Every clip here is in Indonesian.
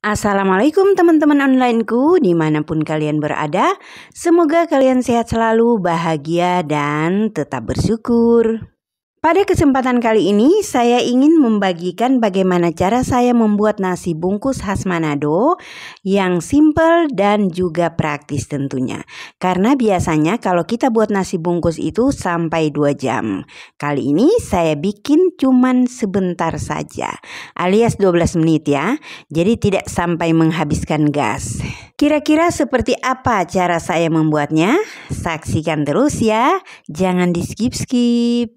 Assalamualaikum teman-teman onlineku dimanapun kalian berada Semoga kalian sehat selalu, bahagia dan tetap bersyukur pada kesempatan kali ini, saya ingin membagikan bagaimana cara saya membuat nasi bungkus khas Manado yang simple dan juga praktis tentunya. Karena biasanya kalau kita buat nasi bungkus itu sampai 2 jam. Kali ini saya bikin cuman sebentar saja, alias 12 menit ya. Jadi tidak sampai menghabiskan gas. Kira-kira seperti apa cara saya membuatnya? Saksikan terus ya, jangan di skip-skip.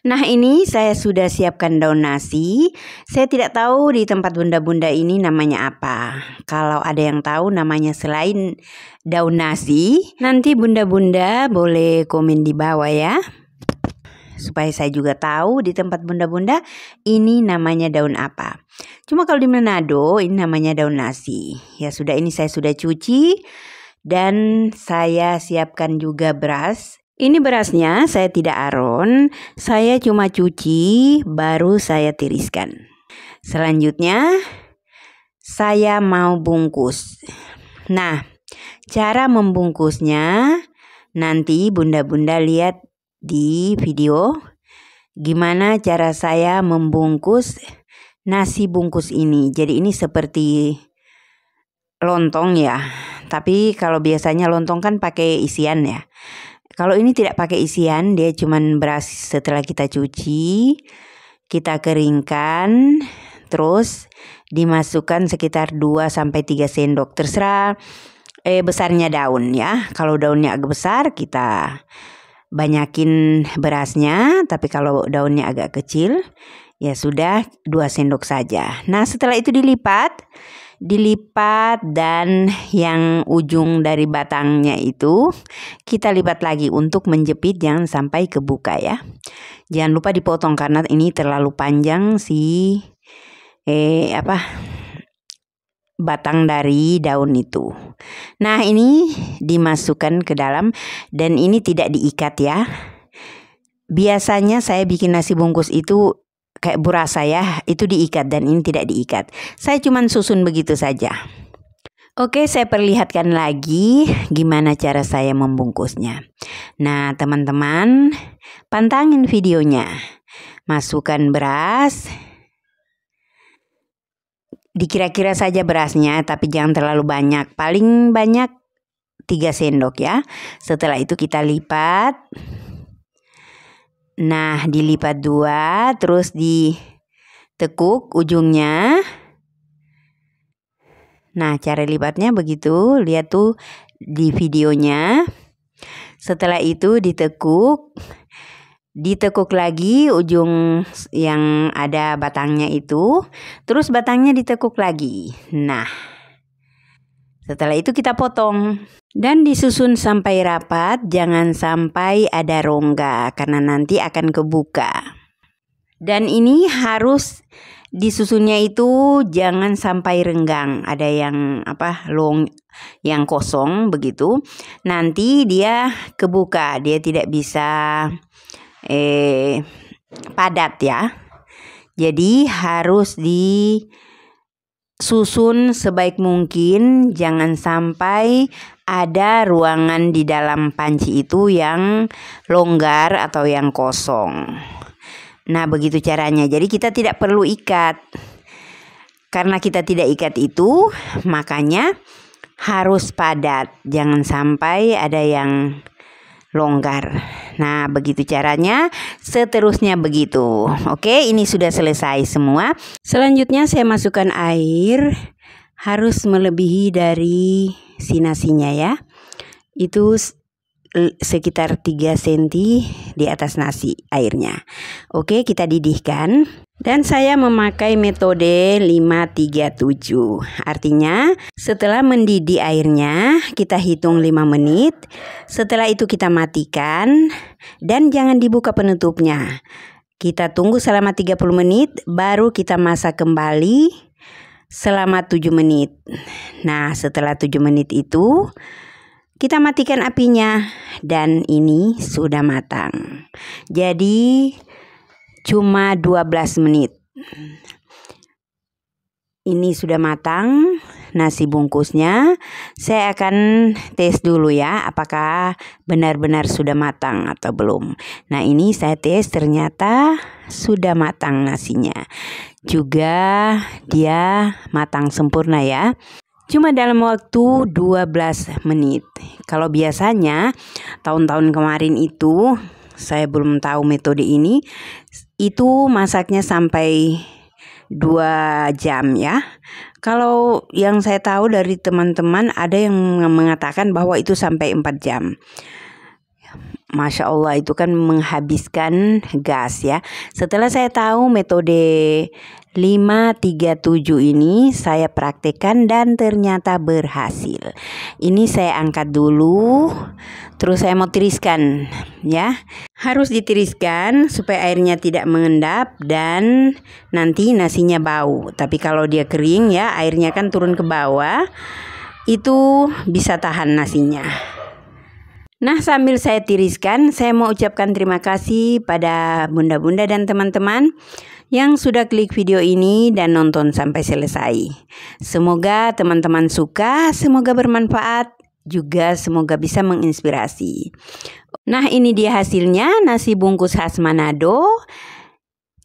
Nah ini saya sudah siapkan daun nasi Saya tidak tahu di tempat bunda-bunda ini namanya apa Kalau ada yang tahu namanya selain daun nasi Nanti bunda-bunda boleh komen di bawah ya Supaya saya juga tahu di tempat bunda-bunda ini namanya daun apa Cuma kalau di Manado ini namanya daun nasi Ya sudah ini saya sudah cuci dan saya siapkan juga beras ini berasnya saya tidak aron, saya cuma cuci baru saya tiriskan. Selanjutnya saya mau bungkus. Nah, cara membungkusnya nanti bunda-bunda lihat di video gimana cara saya membungkus nasi bungkus ini. Jadi ini seperti lontong ya. Tapi kalau biasanya lontong kan pakai isian ya. Kalau ini tidak pakai isian, dia cuman beras setelah kita cuci, kita keringkan, terus dimasukkan sekitar 2 sampai 3 sendok terserah eh besarnya daun ya. Kalau daunnya agak besar kita banyakin berasnya, tapi kalau daunnya agak kecil ya sudah 2 sendok saja. Nah, setelah itu dilipat dilipat dan yang ujung dari batangnya itu kita lipat lagi untuk menjepit jangan sampai kebuka ya. Jangan lupa dipotong karena ini terlalu panjang si eh apa batang dari daun itu. Nah, ini dimasukkan ke dalam dan ini tidak diikat ya. Biasanya saya bikin nasi bungkus itu kayak burasa ya, itu diikat dan ini tidak diikat. Saya cuman susun begitu saja. Oke, saya perlihatkan lagi gimana cara saya membungkusnya. Nah, teman-teman, pantangin videonya. Masukkan beras. Dikira-kira saja berasnya, tapi jangan terlalu banyak. Paling banyak 3 sendok ya. Setelah itu kita lipat. Nah, dilipat dua, terus ditekuk ujungnya. Nah, cara lipatnya begitu. Lihat tuh di videonya. Setelah itu ditekuk. Ditekuk lagi ujung yang ada batangnya itu. Terus batangnya ditekuk lagi. Nah, setelah itu kita potong dan disusun sampai rapat, jangan sampai ada rongga karena nanti akan kebuka. Dan ini harus disusunnya itu jangan sampai renggang, ada yang apa long yang kosong begitu. Nanti dia kebuka, dia tidak bisa eh padat ya. Jadi harus di Susun sebaik mungkin, jangan sampai ada ruangan di dalam panci itu yang longgar atau yang kosong. Nah, begitu caranya. Jadi kita tidak perlu ikat. Karena kita tidak ikat itu, makanya harus padat. Jangan sampai ada yang longgar. Nah, begitu caranya, seterusnya begitu. Oke, ini sudah selesai semua. Selanjutnya saya masukkan air harus melebihi dari sinasinya ya. Itu sekitar 3 cm di atas nasi airnya. Oke, kita didihkan. Dan saya memakai metode 537. Artinya, setelah mendidih airnya, kita hitung 5 menit. Setelah itu kita matikan dan jangan dibuka penutupnya. Kita tunggu selama 30 menit baru kita masak kembali selama 7 menit. Nah, setelah 7 menit itu kita matikan apinya dan ini sudah matang. Jadi cuma 12 menit. Ini sudah matang nasi bungkusnya. Saya akan tes dulu ya apakah benar-benar sudah matang atau belum. Nah, ini saya tes ternyata sudah matang nasinya. Juga dia matang sempurna ya cuma dalam waktu 12 menit. Kalau biasanya tahun-tahun kemarin itu saya belum tahu metode ini, itu masaknya sampai dua jam ya. Kalau yang saya tahu dari teman-teman ada yang mengatakan bahwa itu sampai empat jam. Masya Allah itu kan menghabiskan gas ya Setelah saya tahu metode 537 ini saya praktekkan dan ternyata berhasil Ini saya angkat dulu Terus saya mau tiriskan ya Harus ditiriskan supaya airnya tidak mengendap Dan nanti nasinya bau Tapi kalau dia kering ya airnya kan turun ke bawah Itu bisa tahan nasinya Nah, sambil saya tiriskan, saya mau ucapkan terima kasih pada bunda-bunda dan teman-teman yang sudah klik video ini dan nonton sampai selesai. Semoga teman-teman suka, semoga bermanfaat, juga semoga bisa menginspirasi. Nah, ini dia hasilnya nasi bungkus khas Manado.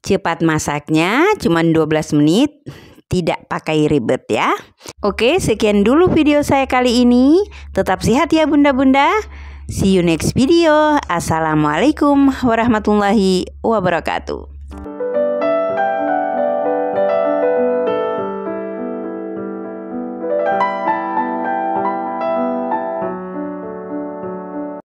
Cepat masaknya, cuma 12 menit tidak pakai ribet ya. Oke, sekian dulu video saya kali ini. Tetap sehat ya bunda-bunda. See you next video. Assalamualaikum warahmatullahi wabarakatuh.